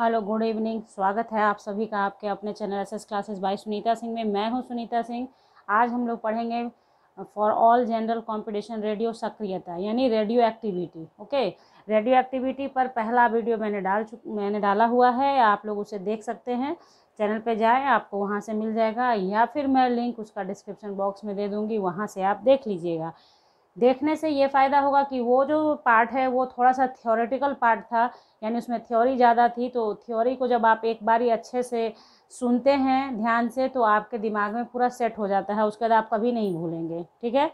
hello good evening स्वागत है आप सभी का आपके अपने channel S S classes by Sunita Singh में मैं हूं सुनीता सिंह आज हम लोग पढ़ेंगे for all general competition radio सक्रियता यानी radio activity okay radio activity पर पहला वीडियो मैंने डाल चुक मैंने डाला हुआ है आप लोग उसे देख सकते हैं चैनल पर जाएँ आपको वहाँ से मिल जाएगा या फिर मैं लिंक उसका डिस्क्रिप्शन बॉक्स में दे दूँगी वहाँ से आप देख लीजिएगा देखने से ये फ़ायदा होगा कि वो जो पार्ट है वो थोड़ा सा थियोरेटिकल पार्ट था यानी उसमें थ्योरी ज़्यादा थी तो थ्योरी को जब आप एक बार ही अच्छे से सुनते हैं ध्यान से तो आपके दिमाग में पूरा सेट हो जाता है उसके बाद आप कभी नहीं भूलेंगे ठीक है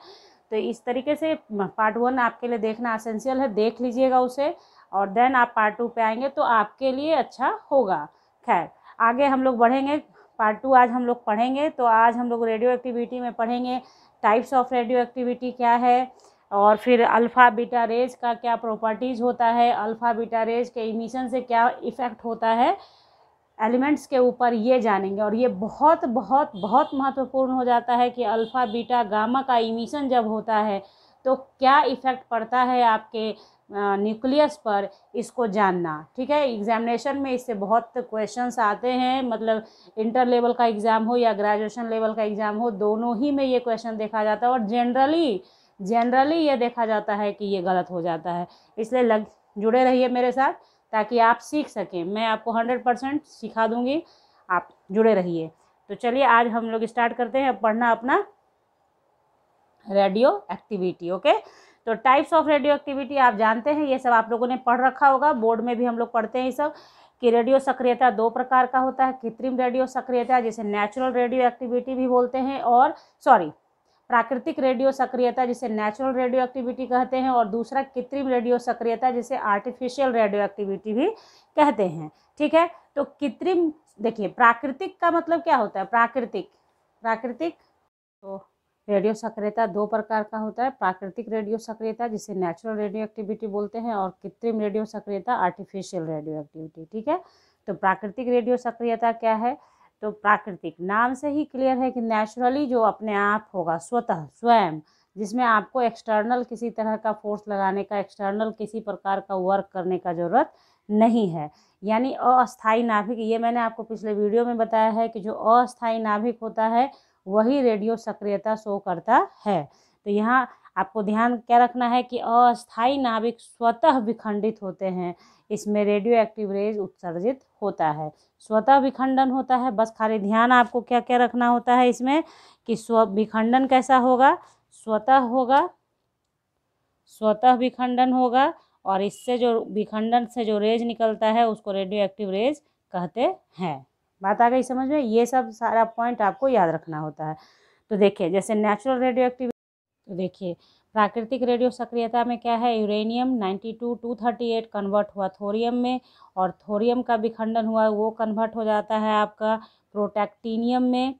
तो इस तरीके से पार्ट वन आपके लिए देखना असेंशियल है देख लीजिएगा उसे और देन आप पार्ट टू पर आएंगे तो आपके लिए अच्छा होगा खैर आगे हम लोग बढ़ेंगे पार्ट टू आज हम लोग पढ़ेंगे तो आज हम लोग रेडियो एक्टिविटी में पढ़ेंगे टाइप्स ऑफ रेडियो एक्टिविटी क्या है और फिर अल्फ़ा बीटा रेज का क्या प्रॉपर्टीज़ होता है अल्फ़ा बीटा रेज के इमिशन से क्या इफ़ेक्ट होता है एलिमेंट्स के ऊपर ये जानेंगे और ये बहुत बहुत बहुत महत्वपूर्ण हो जाता है कि अल्फ़ा बीटा गामा का इमिशन जब होता है तो क्या इफ़ेक्ट पड़ता है आपके न्यूक्लियस पर इसको जानना ठीक है एग्जामिनेशन में इससे बहुत क्वेश्चंस आते हैं मतलब इंटर लेवल का एग्ज़ाम हो या ग्रेजुएशन लेवल का एग्ज़ाम हो दोनों ही में ये क्वेश्चन देखा जाता है और जनरली जनरली ये देखा जाता है कि ये गलत हो जाता है इसलिए लग जुड़े रहिए मेरे साथ ताकि आप सीख सकें मैं आपको हंड्रेड परसेंट सिखा दूँगी आप जुड़े रहिए तो चलिए आज हम लोग स्टार्ट करते हैं पढ़ना अपना रेडियो एक्टिविटी ओके तो टाइप्स ऑफ रेडियो एक्टिविटी आप जानते हैं ये सब आप लोगों ने पढ़ रखा होगा बोर्ड में भी हम लोग पढ़ते हैं ये सब कि रेडियो सक्रियता दो प्रकार का होता है कृत्रिम रेडियो सक्रियता जिसे नेचुरल रेडियो एक्टिविटी भी बोलते हैं और सॉरी प्राकृतिक रेडियो सक्रियता जिसे नेचुरल रेडियो एक्टिविटी कहते हैं और दूसरा कृत्रिम रेडियो सक्रियता जिसे आर्टिफिशियल रेडियो एक्टिविटी भी कहते हैं ठीक है तो कृत्रिम देखिए प्राकृतिक का मतलब क्या होता है प्राकृतिक प्राकृतिक तो रेडियो सक्रियता दो प्रकार का होता है प्राकृतिक रेडियो सक्रियता जिसे नेचुरल रेडियो एक्टिविटी बोलते हैं और कृत्रिम रेडियो सक्रियता आर्टिफिशियल रेडियो एक्टिविटी ठीक है तो प्राकृतिक रेडियो सक्रियता क्या है तो प्राकृतिक नाम से ही क्लियर है कि नेचुरली जो अपने आप होगा स्वतः स्वयं जिसमें आपको एक्सटर्नल किसी तरह का फोर्स लगाने का एक्सटर्नल किसी प्रकार का वर्क करने का ज़रूरत नहीं है यानी अस्थाई नाभिक ये मैंने आपको पिछले वीडियो में बताया है कि जो अस्थाई नाभिक होता है वही रेडियो सक्रियता शो करता है तो यहाँ आपको ध्यान क्या रखना है कि अस्थायी नाभिक स्वतः विखंडित होते हैं इसमें रेडियो एक्टिव रेज उत्सर्जित होता है स्वतः विखंडन होता है बस खाली ध्यान आपको क्या क्या रखना होता है इसमें कि स्व विखंडन कैसा होगा स्वतः होगा स्वतः विखंडन होगा और इससे जो विखंडन से जो रेज निकलता है उसको रेडियो एक्टिव रेज कहते हैं बात आ गई समझ में ये सब सारा पॉइंट आपको याद रखना होता है तो देखिए जैसे नेचुरल रेडियो एक्टिविटी तो देखिए प्राकृतिक रेडियो सक्रियता में क्या है यूरेनियम 92 238 कन्वर्ट हुआ थोरियम में और थोरियम का विखंडन हुआ वो कन्वर्ट हो जाता है आपका प्रोटेक्टीनियम में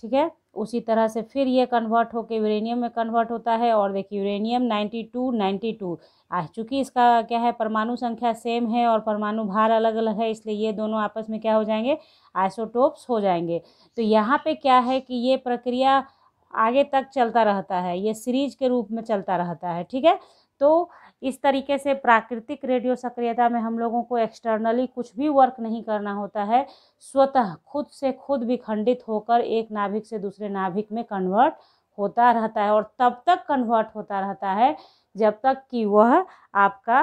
ठीक है उसी तरह से फिर ये कन्वर्ट होकर यूरेनियम में कन्वर्ट होता है और देखिए uranium ninety two ninety two आ चूँकि इसका क्या है परमाणु संख्या सेम है और परमाणु भार अलग अलग है इसलिए ये दोनों आपस में क्या हो जाएंगे आइसोटोप्स हो जाएंगे तो यहाँ पे क्या है कि ये प्रक्रिया आगे तक चलता रहता है ये सीरीज के रूप में चलता रहता है ठीक है तो इस तरीके से प्राकृतिक रेडियो सक्रियता में हम लोगों को एक्सटर्नली कुछ भी वर्क नहीं करना होता है स्वतः खुद से खुद विखंडित होकर एक नाभिक से दूसरे नाभिक में कन्वर्ट होता रहता है और तब तक कन्वर्ट होता रहता है जब तक कि वह आपका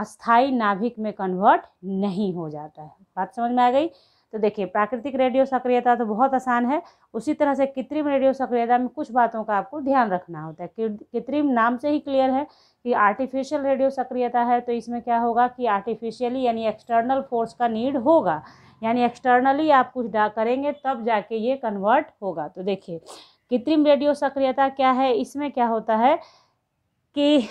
अस्थाई नाभिक में कन्वर्ट नहीं हो जाता है बात समझ में आ गई तो देखिए प्राकृतिक रेडियो सक्रियता तो बहुत आसान है उसी तरह से कृत्रिम रेडियो सक्रियता में कुछ बातों का आपको ध्यान रखना होता है कृत्रिम नाम से ही क्लियर है कि आर्टिफिशियल रेडियो सक्रियता है तो इसमें क्या होगा कि आर्टिफिशियली यानी एक्सटर्नल फोर्स का नीड होगा यानी एक्सटर्नली आप कुछ डा करेंगे तब जाके ये कन्वर्ट होगा तो देखिए कृत्रिम रेडियो सक्रियता क्या है इसमें क्या होता है कि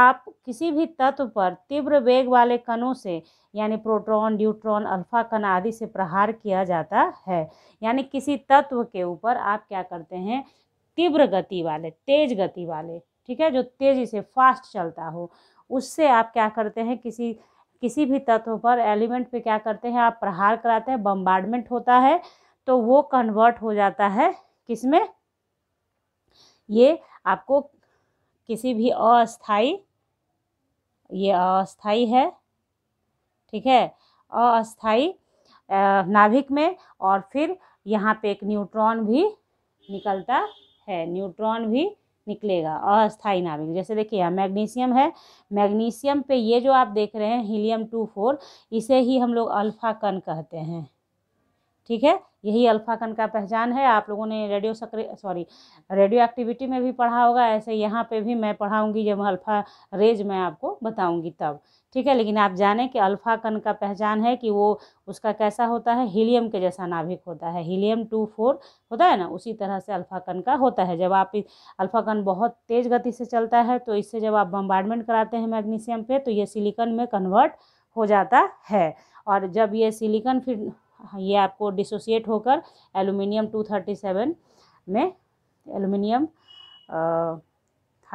आप किसी भी तत्व पर तीव्र वेग वाले कणों से यानी प्रोटॉन न्यूट्रॉन अल्फा कण आदि से प्रहार किया जाता है यानी किसी तत्व के ऊपर आप क्या करते हैं तीव्र गति वाले तेज गति वाले ठीक है जो तेज़ी से फास्ट चलता हो उससे आप क्या करते हैं किसी किसी भी तत्व पर एलिमेंट पे क्या करते हैं आप प्रहार कराते हैं बम्बार्डमेंट होता है तो वो कन्वर्ट हो जाता है किसमें ये आपको किसी भी अस्थाई ये अस्थाई है ठीक है अस्थाई नाभिक में और फिर यहाँ पे एक न्यूट्रॉन भी निकलता है न्यूट्रॉन भी निकलेगा अस्थाई नाभिक जैसे देखिए यहाँ मैग्नीशियम है मैग्नीशियम पे ये जो आप देख रहे हैं हीलियम टू फोर इसे ही हम लोग अल्फा कण कहते हैं ठीक है यही कण का पहचान है आप लोगों ने रेडियो सक्रिय सॉरी रेडियो एक्टिविटी में भी पढ़ा होगा ऐसे यहाँ पे भी मैं पढ़ाऊँगी जब अल्फ़ा रेज मैं आपको बताऊँगी तब ठीक है लेकिन आप जानें कि अल्फ़ा कण का पहचान है कि वो उसका कैसा होता है हीलियम के जैसा नाभिक होता है हीलियम टू फोर होता है ना उसी तरह से अल्फ़ा कण का होता है जब आप अल्फ़ा कण बहुत तेज़ गति से चलता है तो इससे जब आप बम्बार्डमेंट कराते हैं मैग्नीशियम पे तो ये सिलिकन में कन्वर्ट हो जाता है और जब ये सिलिकन फिर हाँ, ये आपको डिसोसिएट होकर एलुमिनियम टू थर्टी सेवन में एलुमिनियम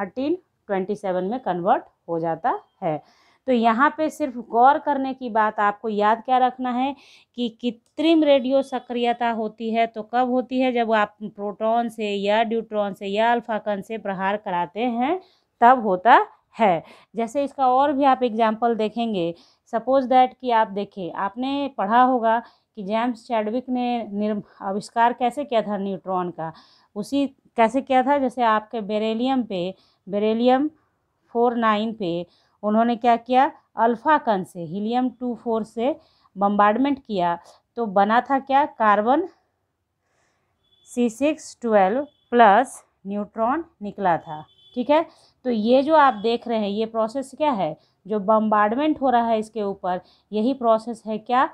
थर्टीन ट्वेंटी सेवन में कन्वर्ट हो जाता है तो यहाँ पे सिर्फ गौर करने की बात आपको याद क्या रखना है कि कृत्रिम रेडियो सक्रियता होती है तो कब होती है जब आप प्रोटॉन से या ड्यूट्रॉन से या अल्फाकन से प्रहार कराते हैं तब होता है जैसे इसका और भी आप एग्जाम्पल देखेंगे सपोज दैट कि आप देखिए आपने पढ़ा होगा कि जेम्स चैडविक ने निर्म आविष्कार कैसे किया था न्यूट्रॉन का उसी कैसे किया था जैसे आपके बेरेलियम पे बेरेलियम फोर नाइन पे उन्होंने क्या किया अल्फा कन से हीलियम टू फोर से बम्बार्डमेंट किया तो बना था क्या carbon C six twelve plus neutron निकला था ठीक है तो ये जो आप देख रहे हैं ये प्रोसेस क्या है जो बम्बार्डमेंट हो रहा है इसके ऊपर यही प्रोसेस है क्या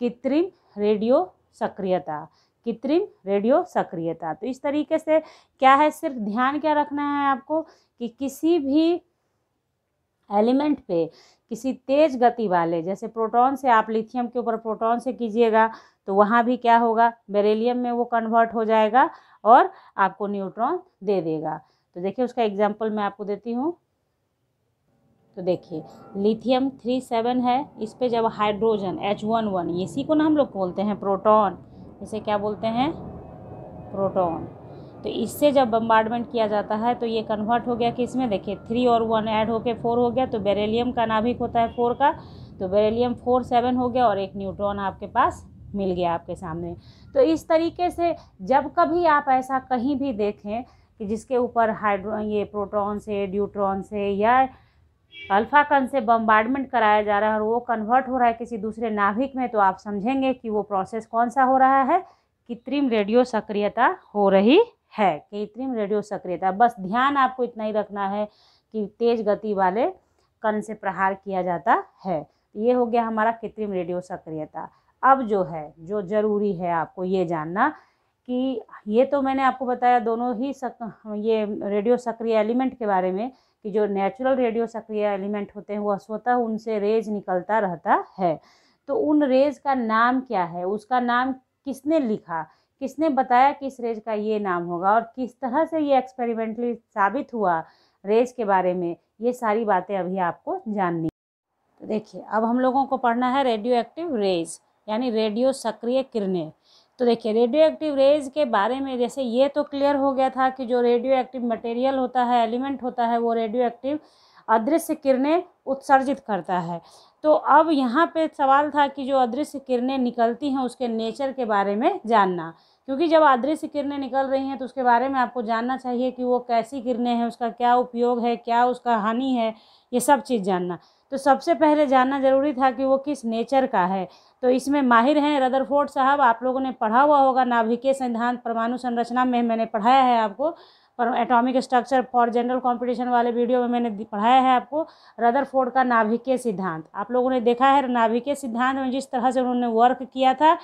कृत्रिम रेडियो सक्रियता कृत्रिम रेडियो सक्रियता तो इस तरीके से क्या है सिर्फ ध्यान क्या रखना है आपको कि किसी भी एलिमेंट पे किसी तेज गति वाले जैसे प्रोटॉन से आप लिथियम के ऊपर प्रोटॉन से कीजिएगा तो वहाँ भी क्या होगा बेरेलियम में वो कन्वर्ट हो जाएगा और आपको न्यूट्रॉन दे देगा तो देखिए उसका एग्जाम्पल मैं आपको देती हूँ तो देखिए लिथियम थ्री सेवन है इस पर जब हाइड्रोजन एच वन वन इसी को ना हम लोग बोलते हैं प्रोटॉन इसे क्या बोलते हैं प्रोटॉन तो इससे जब बम्बार्डमेंट किया जाता है तो ये कन्वर्ट हो गया कि इसमें देखिए थ्री और वन ऐड होके फोर हो गया तो बेरेलियम का नाभिक होता है फोर का तो बेरेलियम फोर सेवन हो गया और एक न्यूट्रॉन आपके पास मिल गया आपके सामने तो इस तरीके से जब कभी आप ऐसा कहीं भी देखें कि जिसके ऊपर हाइड्रो ये प्रोटॉन से ड्यूट्रॉन से या अल्फ़ा कण से बम्बार्डमेंट कराया जा रहा है और वो कन्वर्ट हो रहा है किसी दूसरे नाभिक में तो आप समझेंगे कि वो प्रोसेस कौन सा हो रहा है कृत्रिम रेडियो सक्रियता हो रही है कृत्रिम रेडियो सक्रियता बस ध्यान आपको इतना ही रखना है कि तेज़ गति वाले कण से प्रहार किया जाता है ये हो गया हमारा कृत्रिम रेडियो सक्रियता अब जो है जो ज़रूरी है आपको ये जानना कि ये तो मैंने आपको बताया दोनों ही सक ये रेडियो सक्रिय एलिमेंट के बारे में कि जो नेचुरल रेडियो सक्रिय एलिमेंट होते हैं वह स्वतः उनसे रेज निकलता रहता है तो उन रेज का नाम क्या है उसका नाम किसने लिखा किसने बताया कि इस रेज का ये नाम होगा और किस तरह से ये एक्सपेरिमेंटली साबित हुआ रेज के बारे में ये सारी बातें अभी आपको जाननी तो देखिए अब हम लोगों को पढ़ना है रेडियो एक्टिव रेज यानी रेडियो सक्रिय किरणें तो देखिए रेडियो एक्टिव रेज के बारे में जैसे ये तो क्लियर हो गया था कि जो रेडियो एक्टिव मटेरियल होता है एलिमेंट होता है वो रेडियो एक्टिव अदृश्य किरणें उत्सर्जित करता है तो अब यहाँ पे सवाल था कि जो अदृश्य किरणें निकलती हैं उसके नेचर के बारे में जानना क्योंकि जब अदृश्य किरणें निकल रही हैं तो उसके बारे में आपको जानना चाहिए कि वो कैसी किरणें हैं उसका क्या उपयोग है क्या उसका हानि है ये सब चीज़ जानना तो सबसे पहले जानना ज़रूरी था कि वो किस नेचर का है तो इसमें माहिर हैं रदरफोर्ड साहब आप लोगों ने पढ़ा हुआ होगा नाभिकीय सिद्धांत परमाणु संरचना में मैंने पढ़ाया है आपको पर atomic structure for general competition वाले वीडियो में मैंने पढ़ाया है आपको रदरफोर्ड का नाभिकीय सिद्धांत आप लोगों ने देखा है नाभिकीय सिद्धांत में जिस तरह से उन्होंने वर्क किया था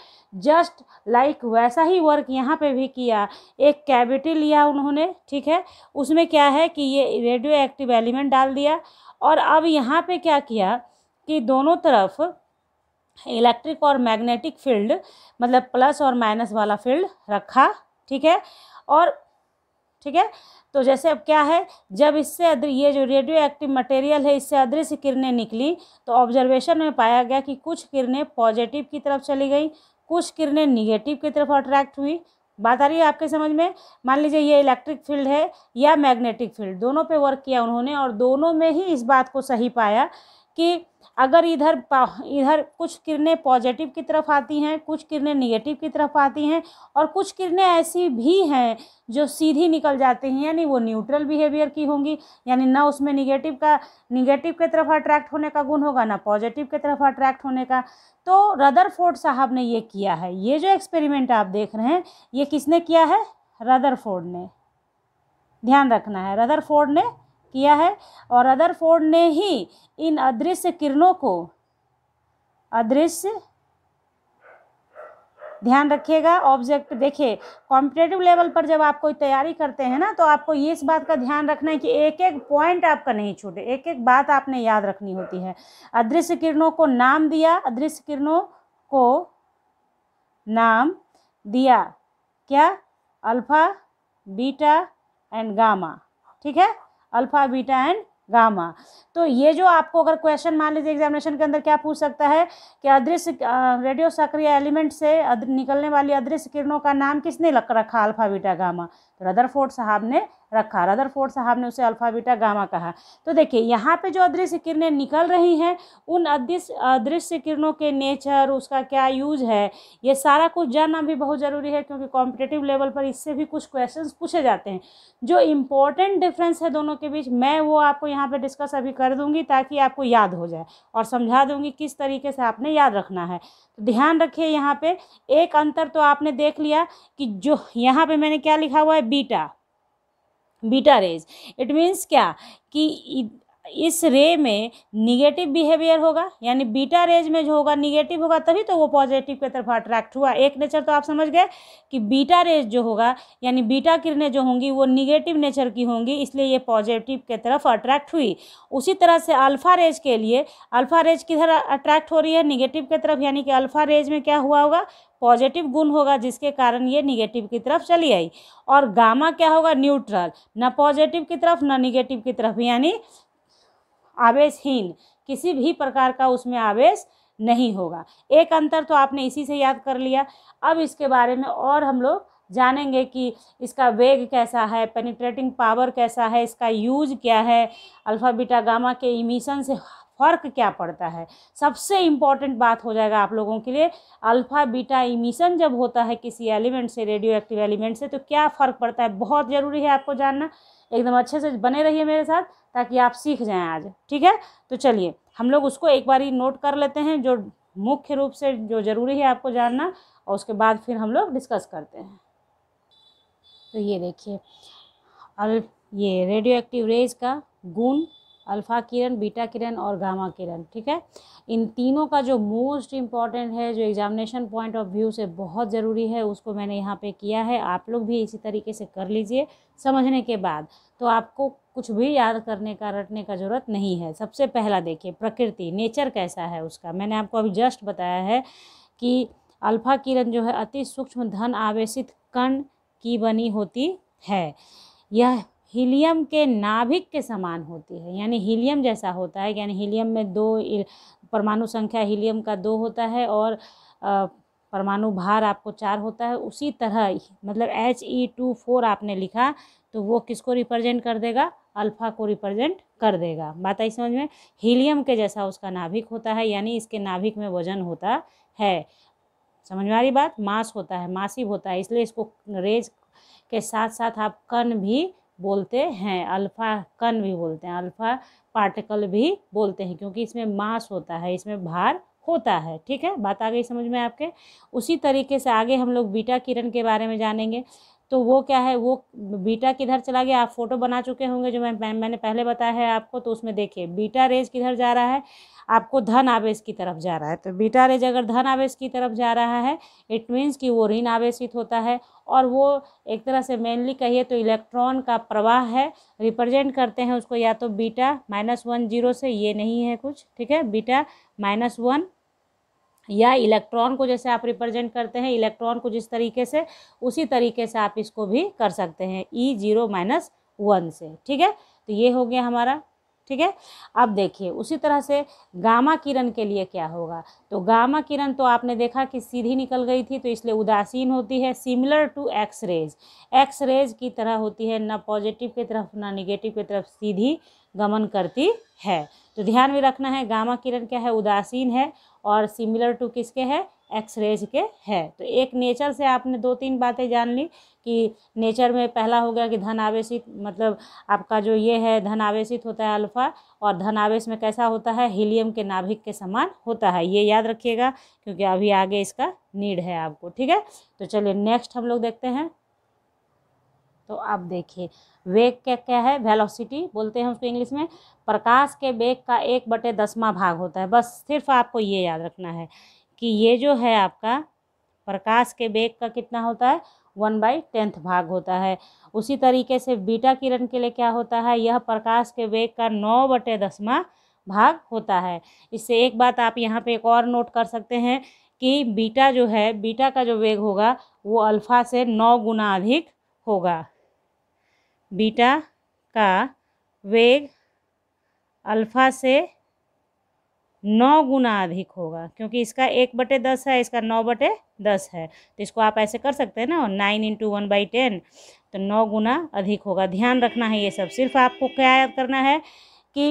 जस्ट लाइक like वैसा ही वर्क यहाँ पे भी किया एक कैविटी लिया उन्होंने ठीक है उसमें क्या है कि ये रेडियो एक्टिव एलिमेंट डाल दिया और अब यहाँ पे क्या किया कि दोनों तरफ इलेक्ट्रिक और मैग्नेटिक फील्ड मतलब प्लस और माइनस वाला फील्ड रखा ठीक है और ठीक है तो जैसे अब क्या है जब इससे ये जो रेडियो एक्टिव मटेरियल है इससे अदृश्य किरणें निकली तो ऑब्जर्वेशन में पाया गया कि कुछ किरणें पॉजिटिव की तरफ चली गई कुछ किरणें निगेटिव की तरफ अट्रैक्ट हुई बात आ रही है आपके समझ में मान लीजिए ये इलेक्ट्रिक फील्ड है या मैग्नेटिक फील्ड दोनों पे वर्क किया उन्होंने और दोनों में ही इस बात को सही पाया कि अगर इधर इधर कुछ किरणें पॉजिटिव की तरफ आती हैं कुछ किरणें निगेटिव की तरफ आती हैं और कुछ किरणें ऐसी भी हैं जो सीधी निकल जाती हैं यानी वो न्यूट्रल बिहेवियर की होंगी यानी ना उसमें निगेटिव का निगेटिव की तरफ अट्रैक्ट होने का गुण होगा ना पॉजिटिव की तरफ अट्रैक्ट होने का तो रदर साहब ने ये किया है ये जो एक्सपेरिमेंट आप देख रहे हैं ये किसने किया है रदर ने ध्यान रखना है रदरफोर्ड ने किया है और अदरफोर्ड ने ही इन अदृश्य किरणों को अदृश्य ध्यान रखिएगा ऑब्जेक्ट देखिए कॉम्पिटेटिव लेवल पर जब आप कोई तैयारी करते हैं ना तो आपको ये इस बात का ध्यान रखना है कि एक एक पॉइंट आपका नहीं छूटे एक एक बात आपने याद रखनी होती है अदृश्य किरणों को नाम दिया अदृश्य किरणों को नाम दिया क्या अल्फा बीटा एंड गामा ठीक है अल्फ़ा बीटा एंड गामा तो ये जो आपको अगर क्वेश्चन मान लीजिए एग्जामिनेशन के अंदर क्या पूछ सकता है कि अदृश्य रेडियो सक्रिय एलिमेंट से निकलने वाली अदृश्य किरणों का नाम किसने रखा अल्फ़ा बीटा गामा रदरफोर्ड साहब ने रखा रदरफोर्ड साहब ने उसे अल्फ़ा बीटा गामा कहा तो देखिए यहाँ पे जो अदृश्य किरणें निकल रही हैं उन अदृश्य अदृश्य किरणों के नेचर उसका क्या यूज है ये सारा कुछ जानना भी बहुत ज़रूरी है क्योंकि कॉम्पिटेटिव लेवल पर इससे भी कुछ क्वेश्चंस पूछे जाते हैं जो इम्पोर्टेंट डिफरेंस है दोनों के बीच मैं वो आपको यहाँ पर डिस्कस अभी कर दूँगी ताकि आपको याद हो जाए और समझा दूँगी किस तरीके से आपने याद रखना है तो ध्यान रखिए यहाँ पे एक अंतर तो आपने देख लिया कि जो यहाँ पे मैंने क्या लिखा हुआ है beta beta rays it means क्या कि इस रे में निगेटिव बिहेवियर होगा यानी बीटा रेज में जो होगा निगेटिव होगा तभी तो वो पॉजिटिव की तरफ अट्रैक्ट हुआ एक नेचर तो आप समझ गए कि बीटा रेज जो होगा यानी बीटा किरणें जो होंगी वो निगेटिव नेचर की होंगी इसलिए ये पॉजिटिव की तरफ अट्रैक्ट हुई उसी तरह से अल्फ़ा रेज के लिए अल्फ़ा रेज किधर अट्रैक्ट हो रही है निगेटिव की तरफ यानी कि अल्फ़ा रेज में क्या हुआ होगा पॉजिटिव गुण होगा जिसके कारण ये निगेटिव की तरफ चली आई और गामा क्या होगा न्यूट्रल ना पॉजिटिव की तरफ ना निगेटिव की तरफ यानी आवेशहीन किसी भी प्रकार का उसमें आवेश नहीं होगा एक अंतर तो आपने इसी से याद कर लिया अब इसके बारे में और हम लोग जानेंगे कि इसका वेग कैसा है पेनिट्रेटिंग पावर कैसा है इसका यूज क्या है अल्फ़ा बीटा गामा के इमिशन से फ़र्क क्या पड़ता है सबसे इम्पॉर्टेंट बात हो जाएगा आप लोगों के लिए अल्फ़ा बीटा इमिशन जब होता है किसी एलिमेंट से रेडियो एक्टिव एलिमेंट से तो क्या फ़र्क पड़ता है बहुत ज़रूरी है आपको जानना एकदम अच्छे से बने रहिए मेरे साथ ताकि आप सीख जाएं आज ठीक है तो चलिए हम लोग उसको एक बार नोट कर लेते हैं जो मुख्य रूप से जो ज़रूरी है आपको जानना और उसके बाद फिर हम लोग डिस्कस करते हैं तो ये देखिए अल ये रेडियो एक्टिव रेज का गुण अल्फ़ा किरण बीटा किरण और गामा किरण ठीक है इन तीनों का जो मोस्ट इम्पॉर्टेंट है जो एग्जामिनेशन पॉइंट ऑफ व्यू से बहुत ज़रूरी है उसको मैंने यहाँ पे किया है आप लोग भी इसी तरीके से कर लीजिए समझने के बाद तो आपको कुछ भी याद करने का रटने का ज़रूरत नहीं है सबसे पहला देखिए प्रकृति नेचर कैसा है उसका मैंने आपको अभी जस्ट बताया है कि अल्फा किरण जो है अति सूक्ष्म धन आवेशित कण की बनी होती है यह हीलियम के नाभिक के समान होती है यानी हीलियम जैसा होता है यानी हीलियम में दो परमाणु संख्या हीलियम का दो होता है और परमाणु भार आपको चार होता है उसी तरह मतलब एच ई टू फोर आपने लिखा तो वो किसको रिप्रेजेंट कर देगा अल्फा को रिप्रेजेंट कर देगा बात आई समझ में हीलियम के जैसा उसका नाभिक होता है यानी इसके नाभिक में वजन होता है समझ में आ रही बात मास होता है मासिव होता है इसलिए इसको रेज के साथ साथ आप कण भी बोलते हैं अल्फा कण भी बोलते हैं अल्फा पार्टिकल भी बोलते हैं क्योंकि इसमें मास होता है इसमें भार होता है ठीक है बात आ गई समझ में आपके उसी तरीके से आगे हम लोग बीटा किरण के बारे में जानेंगे तो वो क्या है वो बीटा किधर चला गया आप फोटो बना चुके होंगे जो मैं, मैंने पहले बताया है आपको तो उसमें देखिए बीटा रेज किधर जा रहा है आपको धन आवेश की तरफ जा रहा है तो बीटा रेज अगर धन आवेश की तरफ जा रहा है इट मीन्स कि वो ऋण आवेशित होता है और वो एक तरह से मेनली कहिए तो इलेक्ट्रॉन का प्रवाह है रिप्रेजेंट करते हैं उसको या तो बीटा माइनस वन जीरो से ये नहीं है कुछ ठीक है बीटा माइनस वन या इलेक्ट्रॉन को जैसे आप रिप्रेजेंट करते हैं इलेक्ट्रॉन को जिस तरीके से उसी तरीके से आप इसको भी कर सकते हैं ई जीरो माइनस वन से ठीक है तो ये हो गया हमारा ठीक है अब देखिए उसी तरह से गामा किरण के लिए क्या होगा तो गामा किरण तो आपने देखा कि सीधी निकल गई थी तो इसलिए उदासीन होती है similar to X rays X rays की तरह होती है ना पॉजिटिव की तरफ ना निगेटिव की तरफ सीधी गमन करती है तो ध्यान में रखना है गामा किरण क्या है उदासीन है और सिमिलर टू किसके एक्स एक्सरेज के है तो एक नेचर से आपने दो तीन बातें जान ली कि नेचर में पहला हो गया कि धन आवेशित मतलब आपका जो ये है धन आवेशित होता है अल्फ़ा और धन आवेश में कैसा होता है हीलियम के नाभिक के समान होता है ये याद रखिएगा क्योंकि अभी आगे इसका नीड है आपको ठीक है तो चलिए नेक्स्ट हम लोग देखते हैं तो आप देखिए वेग क्या क्या है वेलोसिटी बोलते हैं उसको इंग्लिश में प्रकाश के वेग का एक बटे दसवा भाग होता है बस सिर्फ आपको ये याद रखना है कि ये जो है आपका प्रकाश के वेग का कितना होता है वन बाई टेंथ भाग होता है उसी तरीके से बीटा किरण के लिए क्या होता है यह प्रकाश के वेग का नौ बटे दसवा भाग होता है इससे एक बात आप यहाँ पे एक और नोट कर सकते हैं कि बीटा जो है बीटा का जो वेग होगा वो अल्फ़ा से नौ गुना अधिक होगा बीटा का वेग अल्फ़ा से नौ गुना अधिक होगा क्योंकि इसका एक बटे दस है इसका नौ बटे दस है तो इसको आप ऐसे कर सकते हैं ना nine into one by ten तो नौ गुना अधिक होगा ध्यान रखना है ये सब सिर्फ आपको क्या याद करना है कि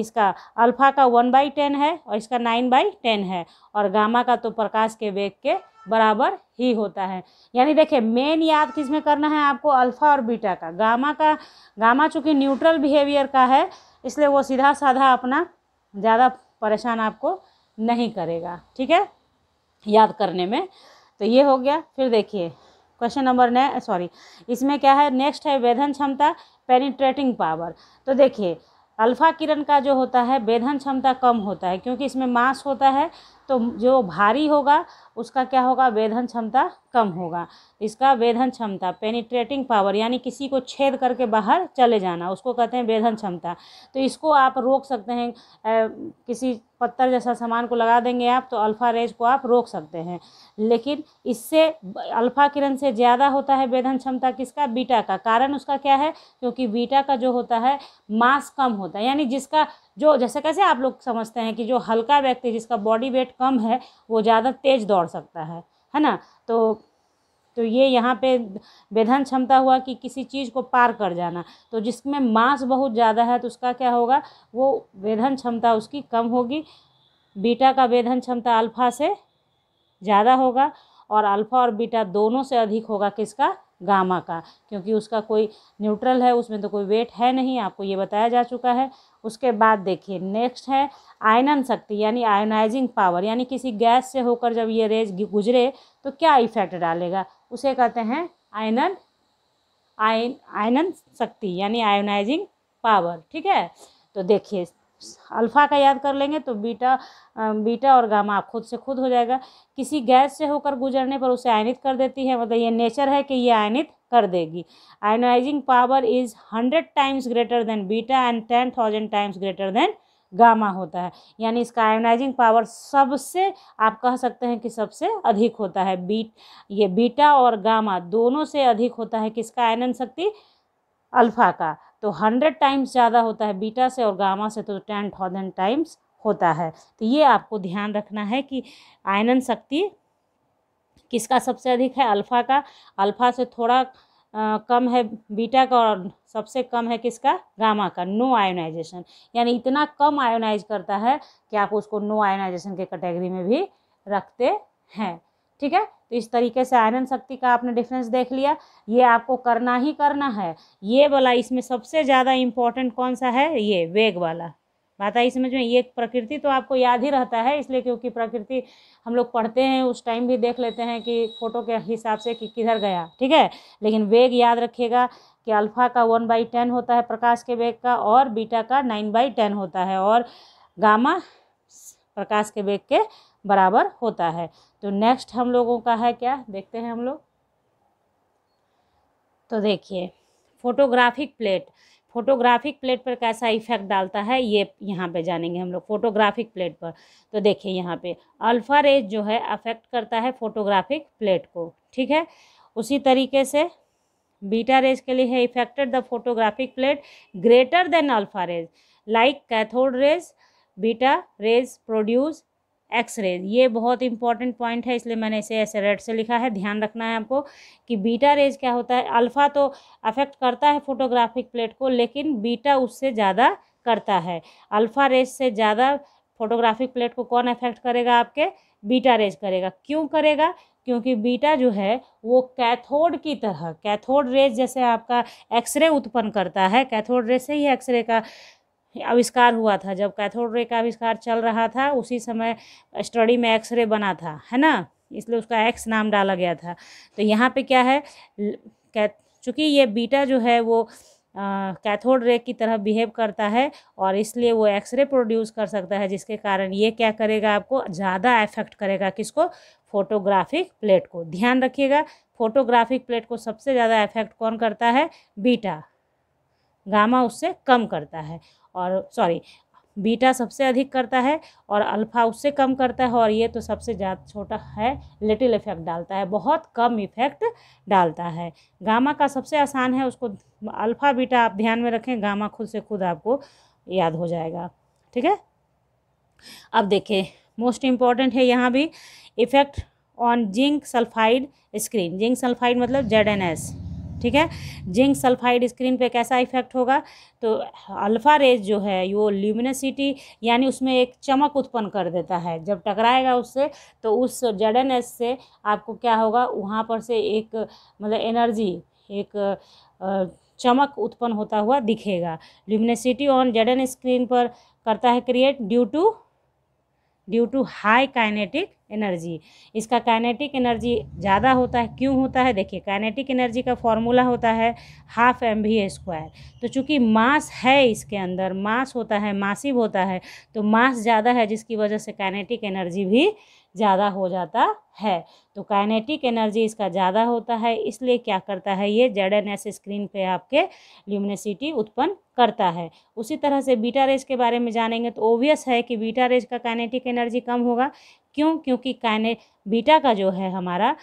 इसका अल्फ़ा का वन बाई टेन है और इसका नाइन बाई टेन है और गामा का तो प्रकाश के वेग के बराबर ही होता है यानी देखिए मेन याद किस में करना है आपको अल्फ़ा और बीटा का गामा का गामा चूँकि न्यूट्रल बिहेवियर का है इसलिए वो सीधा साधा अपना ज़्यादा परेशान आपको नहीं करेगा ठीक है याद करने में तो ये हो गया फिर देखिए क्वेश्चन नंबर नए सॉरी इसमें क्या है नेक्स्ट है वेधन क्षमता पेनिट्रेटिंग पावर तो देखिए अल्फ़ा किरण का जो होता है वेधन क्षमता कम होता है क्योंकि इसमें मास होता है तो जो भारी होगा उसका क्या होगा वेधन क्षमता कम होगा इसका वेधन क्षमता पेनिट्रेटिंग पावर यानी किसी को छेद करके बाहर चले जाना उसको कहते हैं वेधन क्षमता तो इसको आप रोक सकते हैं ए, किसी पत्थर जैसा सामान को लगा देंगे आप तो अल्फ़ा रेज को आप रोक सकते हैं लेकिन इससे अल्फ़ा किरण से ज़्यादा होता है वेधन क्षमता किसका बीटा का कारण उसका क्या है क्योंकि बीटा का जो होता है मास कम होता है यानी जिसका जो जैसे कैसे आप लोग समझते हैं कि जो हल्का व्यक्ति जिसका बॉडी वेट कम है वो ज़्यादा तेज़ दौड़ सकता है है ना तो तो ये यहाँ पे वेधन क्षमता हुआ कि किसी चीज़ को पार कर जाना तो जिसमें मांस बहुत ज़्यादा है तो उसका क्या होगा वो वेधन क्षमता उसकी कम होगी बीटा का वेधन क्षमता अल्फा से ज़्यादा होगा और अल्फा और बीटा दोनों से अधिक होगा किसका गामा का क्योंकि उसका कोई न्यूट्रल है उसमें तो कोई वेट है नहीं आपको ये बताया जा चुका है उसके बाद देखिए नेक्स्ट है आयनन शक्ति यानी आयोनाइजिंग पावर यानी किसी गैस से होकर जब ये रेज गुजरे तो क्या इफेक्ट डालेगा उसे कहते हैं आयनन आयन आयनन शक्ति यानी आयोनाइजिंग पावर ठीक है तो देखिए अल्फ़ा का याद कर लेंगे तो बीटा बीटा और गामा खुद से खुद हो जाएगा किसी गैस से होकर गुजरने पर उसे आयनित कर देती है मतलब ये नेचर है कि ये आयनित कर देगी ionising power is hundred times greater than beta and ten thousand times greater than gamma होता है यानी इसका आयोनाइजिंग पावर सबसे आप कह सकते हैं कि सबसे अधिक होता है बीट ये बीटा और गामा दोनों से अधिक होता है किसका आयनन शक्ति अल्फ़ा का तो हंड्रेड टाइम्स ज़्यादा होता है बीटा से और गामा से तो टेन थाउजेंड टाइम्स होता है तो ये आपको ध्यान रखना है कि आयनन शक्ति किसका सबसे अधिक है अल्फ़ा का अल्फ़ा से थोड़ा आ, कम है बीटा का और सबसे कम है किसका गामा का नो आयोनाइजेशन यानी इतना कम आयोनाइज करता है कि आप उसको नो आयोनाइजेशन के कैटेगरी में भी रखते हैं ठीक है तो इस तरीके से आयरन शक्ति का आपने डिफरेंस देख लिया ये आपको करना ही करना है ये वाला इसमें सबसे ज़्यादा इम्पोर्टेंट कौन सा है ये वेग वाला बात आई समझ में ये प्रकृति तो आपको याद ही रहता है इसलिए क्योंकि प्रकृति हम लोग पढ़ते हैं उस टाइम भी देख लेते हैं कि फ़ोटो के हिसाब से कि किधर गया ठीक है लेकिन वेग याद रखिएगा कि अल्फ़ा का वन बाई टेन होता है प्रकाश के वेग का और बीटा का नाइन बाई टेन होता है और गामा प्रकाश के वेग के बराबर होता है तो नेक्स्ट हम लोगों का है क्या देखते हैं हम लोग तो देखिए फोटोग्राफिक प्लेट फोटोग्राफिक प्लेट पर कैसा इफेक्ट डालता है ये यहाँ पे जानेंगे हम लोग फोटोग्राफिक प्लेट पर तो देखिए यहाँ पे अल्फा रेज जो है अफेक्ट करता है फोटोग्राफिक प्लेट को ठीक है उसी तरीके से बीटा रेज के लिए है affected the photographic plate greater than alpha rays like cathode rays beta rays produce X ray ये बहुत इंपॉर्टेंट पॉइंट है इसलिए मैंने इसे ऐसे रेड से लिखा है ध्यान रखना है आपको कि बीटा रेज क्या होता है अल्फ़ा तो अफेक्ट करता है फोटोग्राफिक प्लेट को लेकिन बीटा उससे ज़्यादा करता है अल्फ़ा रेज से ज़्यादा फोटोग्राफिक प्लेट को कौन अफेक्ट करेगा आपके बीटा रेज करेगा क्यों करेगा क्योंकि बीटा जो है वो कैथोड की तरह कैथोड रेज जैसे आपका एक्सरे उत्पन्न करता है कैथोड रेज से ही एक्सरे का आविष्कार हुआ था जब कैथोड रे का आविष्कार चल रहा था उसी समय स्टडी में एक्सरे बना था है ना इसलिए उसका एक्स नाम डाला गया था तो यहाँ पे क्या है चूँकि ये बीटा जो है वो कैथोड रे की तरह बिहेव करता है और इसलिए वो एक्सरे प्रोड्यूस कर सकता है जिसके कारण ये क्या करेगा आपको ज़्यादा इफेक्ट करेगा किसको फोटोग्राफिक प्लेट को ध्यान रखिएगा फोटोग्राफिक प्लेट को सबसे ज़्यादा इफेक्ट कौन करता है बीटा गामा उससे कम करता है और सॉरी बीटा सबसे अधिक करता है और अल्फा उससे कम करता है और ये तो सबसे ज़्यादा छोटा है लिटिल इफेक्ट डालता है बहुत कम इफेक्ट डालता है गामा का सबसे आसान है उसको अल्फा बीटा आप ध्यान में रखें गामा खुद से खुद आपको याद हो जाएगा ठीक है अब देखिए मोस्ट इम्पॉर्टेंट है यहाँ भी effect on zinc sulphide screen zinc sulphide मतलब जेड एन एस ठीक है जिंक सल्फाइड स्क्रीन पे कैसा इफेक्ट होगा तो अल्फ़ा रेज जो है वो ल्यूमिनसिटी यानी उसमें एक चमक उत्पन्न कर देता है जब टकराएगा उससे तो उस जडन एस से आपको क्या होगा वहाँ पर से एक मतलब एनर्जी एक चमक उत्पन्न होता हुआ दिखेगा ल्यूमिनसिटी ऑन जडन स्क्रीन पर करता है create due to due to high kinetic energy इसका काइनेटिक एनर्जी ज़्यादा होता है क्यों होता है देखिए काइनेटिक एनर्जी का फॉर्मूला होता है हाफ एम भी स्क्वायर तो चूंकि मास है इसके अंदर मास होता है मासिव होता है तो मास ज़्यादा है जिसकी वजह से काइनेटिक एनर्जी भी ज़्यादा हो जाता है तो काइनेटिक एनर्जी इसका ज़्यादा होता है इसलिए क्या करता है ये जेड एन एस स्क्रीन पे आपके ल्यूमिनेसिटी उत्पन्न करता है उसी तरह से बीटा रेज के बारे में जानेंगे तो ओबियस है कि बीटा रेज का काइनेटिक एनर्जी कम होगा क्यों क्योंकि काइने बीटा का जो है हमारा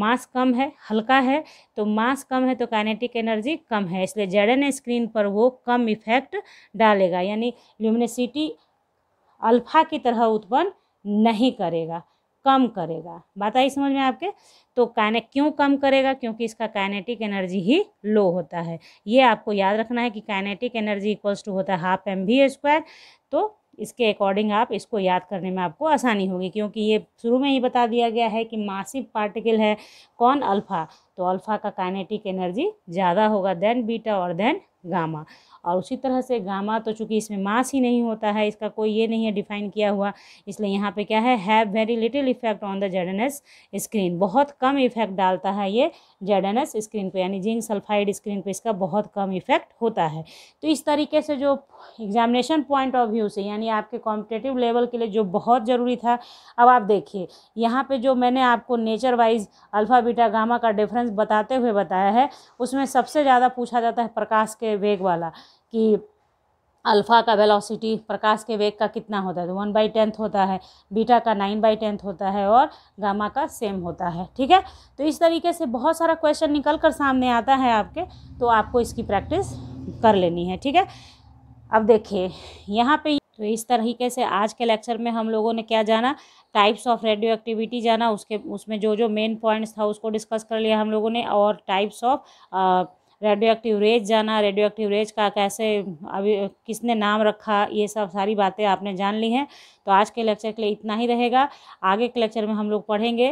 मास कम है हल्का है तो मास कम है तो काइनेटिक एनर्जी कम है इसलिए जेड एन स्क्रीन पर वो कम इफेक्ट डालेगा यानी ल्यूमिनेसिटी अल्फा की तरह उत्पन्न नहीं करेगा कम करेगा बात आई समझ में आपके तो काइने क्यों कम करेगा क्योंकि इसका काइनेटिक एनर्जी ही लो होता है ये आपको याद रखना है कि काइनेटिक एनर्जी इक्वल्स टू होता है हाफ एम स्क्वायर तो इसके अकॉर्डिंग आप इसको याद करने में आपको आसानी होगी क्योंकि ये शुरू में ही बता दिया गया है कि मासिव पार्टिकल है कौन अल्फ़ा तो अल्फ़ा का काइनेटिक एनर्जी ज़्यादा होगा देन बीटा और देन गामा और उसी तरह से गामा तो चूँकि इसमें मास ही नहीं होता है इसका कोई ये नहीं है डिफाइन किया हुआ इसलिए यहाँ पे क्या है have very little effect on the Z screen बहुत कम इफेक्ट डालता है ये जेड स्क्रीन पे यानी जिंक सल्फाइड स्क्रीन पे इसका बहुत कम इफेक्ट होता है तो इस तरीके से जो एग्जामिनेशन पॉइंट ऑफ व्यू से यानी आपके कॉम्पिटेटिव लेवल के लिए जो बहुत ज़रूरी था अब आप देखिए यहाँ पर जो मैंने आपको nature wise alpha beta gamma का डिफरेंस बताते हुए बताया है उसमें सबसे ज़्यादा पूछा जाता है प्रकाश के वेग वाला कि अल्फ़ा का वेलोसिटी प्रकाश के वेग का कितना होता है तो वन बाई टेंथ होता है बीटा का नाइन बाई टेंथ होता है और गामा का सेम होता है ठीक है तो इस तरीके से बहुत सारा क्वेश्चन निकल कर सामने आता है आपके तो आपको इसकी प्रैक्टिस कर लेनी है ठीक है अब देखिए यहाँ पे तो इस तरीके से आज के लेक्चर में हम लोगों ने क्या जाना टाइप्स ऑफ रेडियो एक्टिविटी जाना उसके उसमें जो जो मेन पॉइंट्स था उसको डिस्कस कर लिया हम लोगों ने और types of radioactive rays जाना रेडियो एक्टिव रेज का कैसे अभी किसने नाम रखा ये सब सारी बातें आपने जान ली हैं तो आज के लेक्चर के लिए इतना ही रहेगा आगे के लेक्चर में हम लोग पढ़ेंगे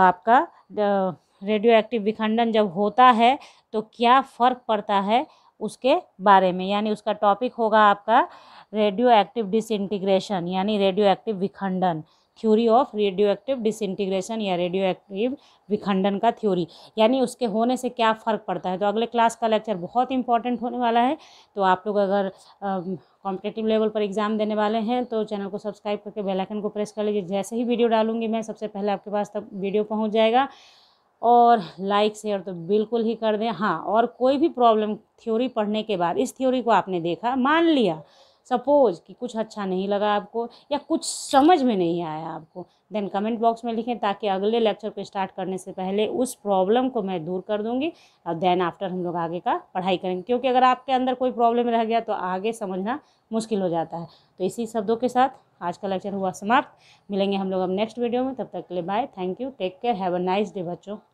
आपका रेडियो एक्टिव विखंडन जब होता है तो क्या फ़र्क पड़ता है उसके बारे में यानी उसका टॉपिक होगा आपका रेडियो एक्टिव डिसइंटीग्रेशन यानी रेडियो एक्टिव विखंडन theory of radioactive disintegration या रेडियो एक्टिव विखंडन का थ्योरी यानी उसके होने से क्या फ़र्क पड़ता है तो अगले क्लास का लेक्चर बहुत इंपॉर्टेंट होने वाला है तो आप लोग अगर कॉम्पिटेटिव लेवल पर एग्ज़ाम देने वाले हैं तो चैनल को सब्सक्राइब करके बेल आइकन को प्रेस कर लीजिए जैसे ही वीडियो डालूंगी मैं सबसे पहले आपके पास तब वीडियो पहुँच जाएगा और लाइक शेयर तो बिल्कुल ही कर दें हाँ और कोई भी प्रॉब्लम थ्योरी पढ़ने के बाद इस थ्योरी को आपने देखा मान लिया सपोज़ कि कुछ अच्छा नहीं लगा आपको या कुछ समझ में नहीं आया आपको देन कमेंट बॉक्स में लिखें ताकि अगले लेक्चर को स्टार्ट करने से पहले उस प्रॉब्लम को मैं दूर कर दूंगी और देन आफ्टर हम लोग आगे का पढ़ाई करेंगे क्योंकि अगर आपके अंदर कोई प्रॉब्लम रह गया तो आगे समझना मुश्किल हो जाता है तो इसी शब्दों के साथ आज का लेक्चर हुआ समाप्त मिलेंगे हम लोग अब नेक्स्ट वीडियो में तब तक के लिए bye thank you take care have a nice day बच्चों